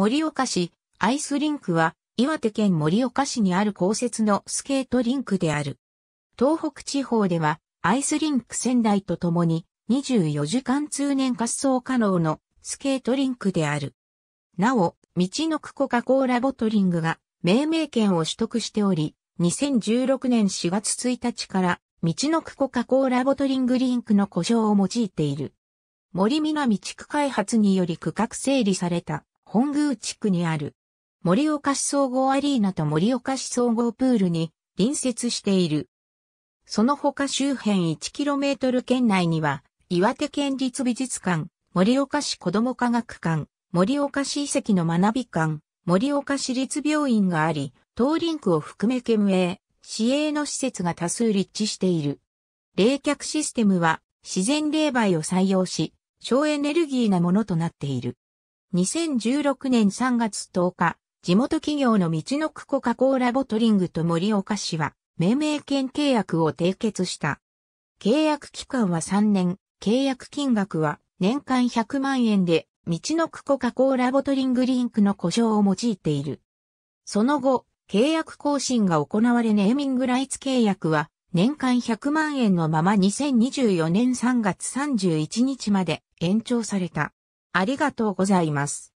盛岡市、アイスリンクは、岩手県盛岡市にある公設のスケートリンクである。東北地方では、アイスリンク仙台とともに、24時間通年滑走可能のスケートリンクである。なお、道のくコカ・コーラボトリングが命名権を取得しており、2016年4月1日から道のくコカ・コーラボトリングリンクの故障を用いている。森南地区開発により区画整理された本宮地区にある。森岡市総合アリーナと森岡市総合プールに隣接している。その他周辺 1km 圏内には、岩手県立美術館、森岡市子ども科学館、森岡市遺跡の学び館、森岡市立病院があり、東ンクを含め県営、市営の施設が多数立地している。冷却システムは自然冷媒を採用し、省エネルギーなものとなっている。2016年3月10日、地元企業の道のくコカ・コーラボトリングと森岡市は、命名権契約を締結した。契約期間は3年、契約金額は年間100万円で、道のくコカ・コーラボトリングリンクの故障を用いている。その後、契約更新が行われネーミングライツ契約は、年間100万円のまま2024年3月31日まで延長された。ありがとうございます。